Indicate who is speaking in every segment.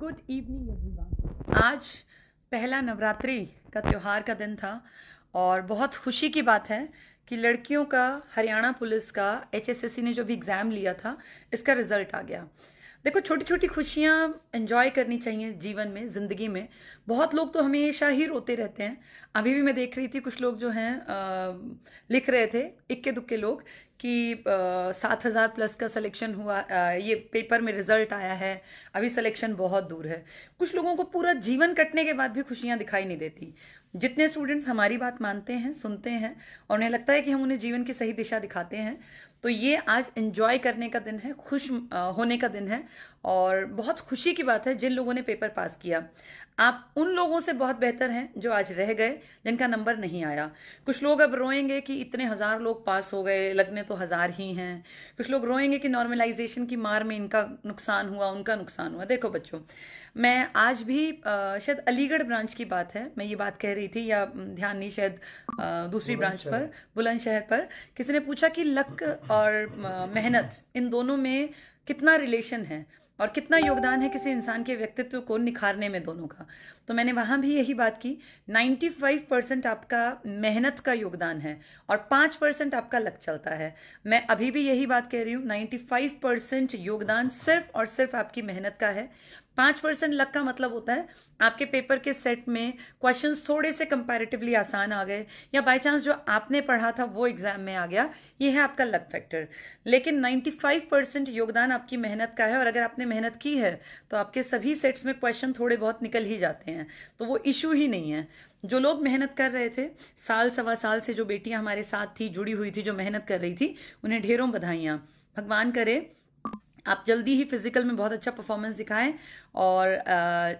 Speaker 1: good evening everyone आज पहला नवरात्रि का त्यौहार का दिन था और बहुत खुशी की बात है कि लड़कियों का हरियाणा पुलिस का एचएसएससी ने जो भी एग्ज़ाम लिया था इसका रिजल्ट आ गया देखो छोटी छोटी खुशियां एंजॉय करनी चाहिए जीवन में ज़िंदगी में बहुत लोग तो हमेशा ही रोते रहते हैं अभी भी मैं देख रही थी कुछ लोग जो हैं लिख रहे थे इक्के दुक्के लोग कि सात हज़ार प्लस का सिलेक्शन हुआ आ, ये पेपर में रिजल्ट आया है अभी सिलेक्शन बहुत दूर है कुछ लोगों को पूरा जीवन कटने के बाद भी खुशियां दिखाई नहीं देती जितने स्टूडेंट्स हमारी बात मानते हैं सुनते हैं और उन्हें लगता है कि हम उन्हें जीवन की सही दिशा दिखाते हैं तो ये आज एंजॉय करने का दिन है खुश होने का दिन है और बहुत खुशी की बात है जिन लोगों ने पेपर पास किया आप उन लोगों से बहुत बेहतर हैं जो आज रह गए जिनका नंबर नहीं आया कुछ लोग अब रोएंगे कि इतने हज़ार लोग पास हो गए लगने तो हज़ार ही हैं कुछ लोग रोएंगे कि नॉर्मलाइजेशन की मार में इनका नुकसान हुआ उनका नुकसान हुआ देखो बच्चों मैं आज भी शायद अलीगढ़ ब्रांच की बात है मैं ये बात कह रही थी या ध्यान नहीं शायद दूसरी ब्रांच पर बुलंदशहर पर किसी ने पूछा कि लक और मेहनत इन दोनों में कितना रिलेशन है और कितना योगदान है किसी इंसान के व्यक्तित्व को निखारने में दोनों का तो मैंने वहां भी यही बात की 95 परसेंट आपका मेहनत का योगदान है और 5 परसेंट आपका लक चलता है मैं अभी भी यही बात कह रही हूं 95 परसेंट योगदान सिर्फ और सिर्फ आपकी मेहनत का है पांच परसेंट लक का मतलब होता है आपके पेपर के सेट में क्वेश्चन थोड़े से कंपैरेटिवली आसान आ गए या बाय चांस जो आपने पढ़ा था वो एग्जाम में आ गया ये है आपका लक फैक्टर लेकिन 95 परसेंट योगदान आपकी मेहनत का है और अगर आपने मेहनत की है तो आपके सभी सेट्स में क्वेश्चन थोड़े बहुत निकल ही जाते हैं तो वो इशू ही नहीं है जो लोग मेहनत कर रहे थे साल सवा साल से जो बेटियां हमारे साथ थी जुड़ी हुई थी जो मेहनत कर रही थी उन्हें ढेरों बधाइयां भगवान करे आप जल्दी ही फिजिकल में बहुत अच्छा परफॉर्मेंस दिखाएं और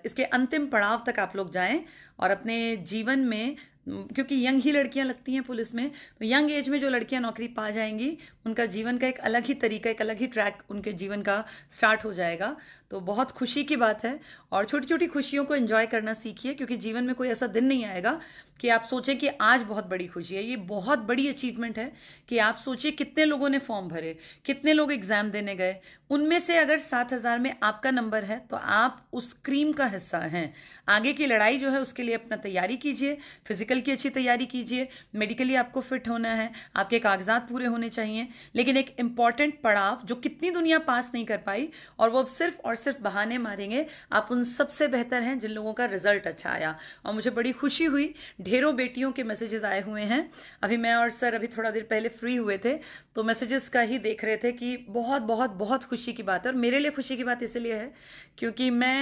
Speaker 1: इसके अंतिम पड़ाव तक आप लोग जाएं और अपने जीवन में क्योंकि यंग ही लड़कियां लगती हैं पुलिस में तो यंग एज में जो लड़कियां नौकरी पा जाएंगी उनका जीवन का एक अलग ही तरीका एक अलग ही ट्रैक उनके जीवन का स्टार्ट हो जाएगा तो बहुत खुशी की बात है और छोटी छोटी खुशियों को एंजॉय करना सीखिए क्योंकि जीवन में कोई ऐसा दिन नहीं आएगा कि आप सोचें कि आज बहुत बड़ी खुशी है ये बहुत बड़ी अचीवमेंट है कि आप सोचिए कितने लोगों ने फॉर्म भरे कितने लोग एग्जाम देने गए उनमें से अगर सात हजार में आपका नंबर है तो आप उस क्रीम का हिस्सा हैं आगे की लड़ाई जो है उसके लिए अपना तैयारी कीजिए फिजिकल की अच्छी तैयारी कीजिए मेडिकली आपको फिट होना है आपके कागजात पूरे होने चाहिए लेकिन एक इम्पॉर्टेंट पड़ाव जो कितनी दुनिया पास नहीं कर पाई और वो अब सिर्फ और सिर्फ बहाने मारेंगे आप उन सबसे बेहतर हैं जिन लोगों का रिजल्ट अच्छा आया और मुझे बड़ी खुशी हुई ढेरों बेटियों के मैसेजेस आए हुए हैं अभी मैं और सर अभी थोड़ा देर पहले फ्री हुए थे तो मैसेजेस का ही देख रहे थे कि बहुत बहुत बहुत खुशी की बात है और मेरे लिए खुशी की बात इसलिए है क्योंकि मैं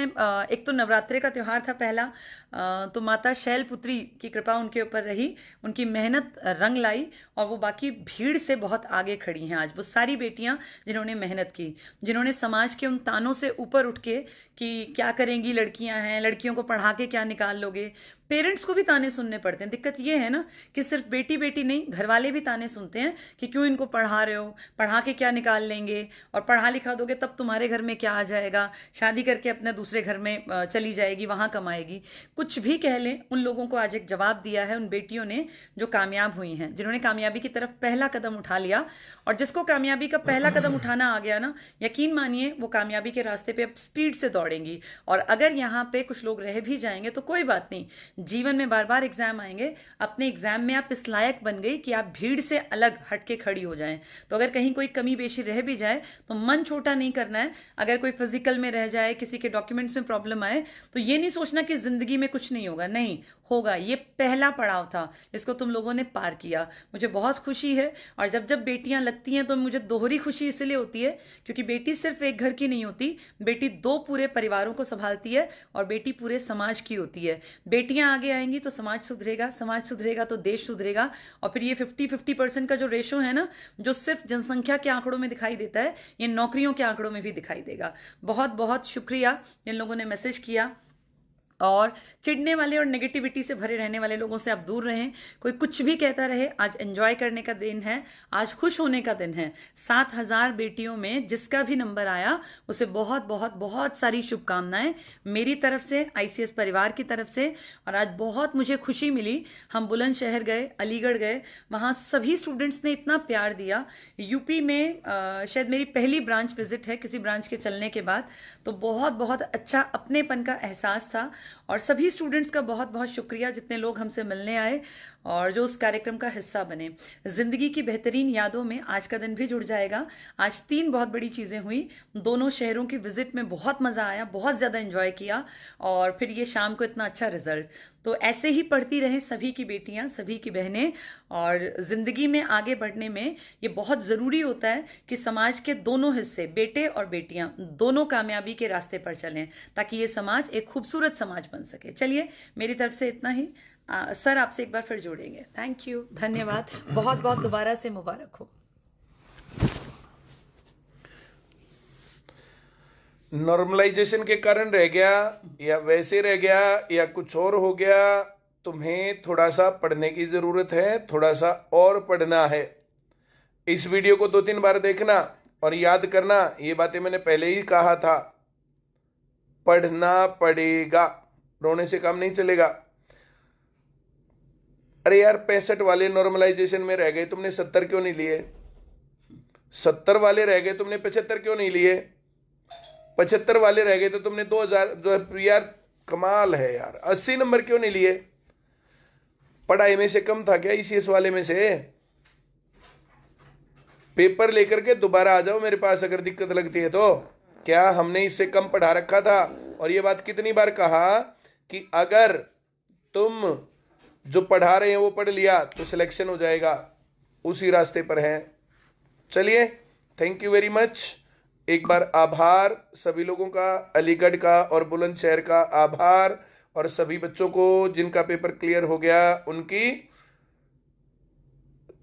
Speaker 1: एक तो नवरात्रे का त्यौहार था पहला तो माता शैलपुत्री की कृपा उनके ऊपर रही उनकी मेहनत रंग लाई और वो बाकी भीड़ से बहुत आगे खड़ी हैं आज वो सारी बेटियां जिन्होंने मेहनत की जिन्होंने समाज के उन तानों से ऊपर उठ के कि क्या करेंगी लड़कियां हैं लड़कियों को पढ़ा के क्या निकाल लोगे पेरेंट्स को भी ताने सुनने पड़ते हैं दिक्कत ये है ना कि सिर्फ बेटी बेटी नहीं घर वाले भी ताने सुनते हैं कि क्यों इनको पढ़ा रहे हो पढ़ा के क्या निकाल लेंगे और पढ़ा लिखा दोगे तब तुम्हारे घर में क्या आ जाएगा शादी करके अपने दूसरे घर में चली जाएगी वहाँ कमाएगी कुछ भी कह लें उन लोगों को आज एक जवाब दिया है उन बेटियों ने जो कामयाब हुई हैं जिन्होंने कामयाबी की तरफ पहला कदम उठा लिया और जिसको कामयाबी का पहला कदम उठाना आ गया ना यकीन मानिए वो कामयाबी के रास्ते पे आप स्पीड से दौड़ेंगी और अगर यहाँ पे कुछ लोग रह भी जाएंगे तो कोई बात नहीं जीवन में बार बार एग्जाम आएंगे अपने एग्जाम में आप इस लायक बन गई कि आप भीड़ से अलग हटके खड़ी हो जाए तो अगर कहीं कोई कमी बेशी रह भी जाए तो मन छोटा नहीं करना है अगर कोई फिजिकल में रह जाए किसी के डॉक्यूमेंट्स में प्रॉब्लम आए तो ये नहीं सोचना कि जिंदगी में कुछ नहीं होगा नहीं होगा ये पहला पड़ाव था जिसको तुम लोगों ने पार किया मुझे बहुत खुशी है और जब जब बेटियां लगती हैं तो मुझे दोहरी खुशी इसलिए होती है क्योंकि बेटी सिर्फ एक घर की नहीं होती बेटी दो पूरे परिवारों को संभालती है और बेटी पूरे समाज की होती है बेटियां आगे आएंगी तो समाज सुधरेगा समाज सुधरेगा तो देश सुधरेगा और फिर ये फिफ्टी फिफ्टी परसेंट का जो रेशो है ना जो सिर्फ जनसंख्या के आंकड़ों में दिखाई देता है ये नौकरियों के आंकड़ों में भी दिखाई देगा बहुत बहुत शुक्रिया जिन लोगों ने मैसेज किया और चिढ़ने वाले और नेगेटिविटी से भरे रहने वाले लोगों से आप दूर रहें कोई कुछ भी कहता रहे आज एंजॉय करने का दिन है आज खुश होने का दिन है सात हजार बेटियों में जिसका भी नंबर आया उसे बहुत बहुत बहुत सारी शुभकामनाएं मेरी तरफ से आईसीएस परिवार की तरफ से और आज बहुत मुझे खुशी मिली हम बुलंदशहर गए अलीगढ़ गए वहाँ सभी स्टूडेंट्स ने इतना प्यार दिया यूपी में आ, शायद मेरी पहली ब्रांच विजिट है किसी ब्रांच के चलने के बाद तो बहुत बहुत अच्छा अपनेपन का एहसास था और सभी स्टूडेंट्स का बहुत बहुत शुक्रिया जितने लोग हमसे मिलने आए और जो उस कार्यक्रम का हिस्सा बने जिंदगी की बेहतरीन यादों में आज का दिन भी जुड़ जाएगा आज तीन बहुत बड़ी चीज़ें हुई दोनों शहरों की विजिट में बहुत मज़ा आया बहुत ज़्यादा एंजॉय किया और फिर ये शाम को इतना अच्छा रिजल्ट तो ऐसे ही पढ़ती रहें सभी की बेटियां सभी की बहनें और ज़िंदगी में आगे बढ़ने में ये बहुत ज़रूरी होता है कि समाज के दोनों हिस्से बेटे और बेटियां दोनों कामयाबी के रास्ते पर चलें ताकि ये समाज एक खूबसूरत समाज बन सके चलिए मेरी तरफ से इतना ही आ, सर आपसे एक बार फिर जोड़ेंगे थैंक यू धन्यवाद बहुत बहुत दोबारा से मुबारक
Speaker 2: हो नॉर्मलाइजेशन के कारण रह गया या वैसे रह गया या कुछ और हो गया तुम्हें थोड़ा सा पढ़ने की ज़रूरत है थोड़ा सा और पढ़ना है इस वीडियो को दो तीन बार देखना और याद करना ये बातें मैंने पहले ही कहा था पढ़ना पड़ेगा रोने से काम नहीं चलेगा अरे यार पैंसठ वाले नॉर्मलाइजेशन में रह गए तुमने सत्तर क्यों नहीं लिए सत्तर वाले रह गए तुमने पचहत्तर क्यों नहीं लिए पचहत्तर वाले रह गए तो तुमने दो हजार जो यार कमाल है यार अस्सी नंबर क्यों नहीं लिए पढ़ाई में से कम था क्या ईसीएस e वाले में से पेपर लेकर के दोबारा आ जाओ मेरे पास अगर दिक्कत लगती है तो क्या हमने इससे कम पढ़ा रखा था और ये बात कितनी बार कहा कि अगर तुम जो पढ़ा रहे हैं वो पढ़ लिया तो सिलेक्शन हो जाएगा उसी रास्ते पर हैं चलिए थैंक यू वेरी मच एक बार आभार सभी लोगों का अलीगढ़ का और बुलंदशहर का आभार और सभी बच्चों को जिनका पेपर क्लियर हो गया उनकी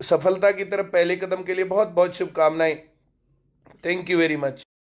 Speaker 2: सफलता की तरफ पहले कदम के लिए बहुत बहुत शुभकामनाएं थैंक यू वेरी मच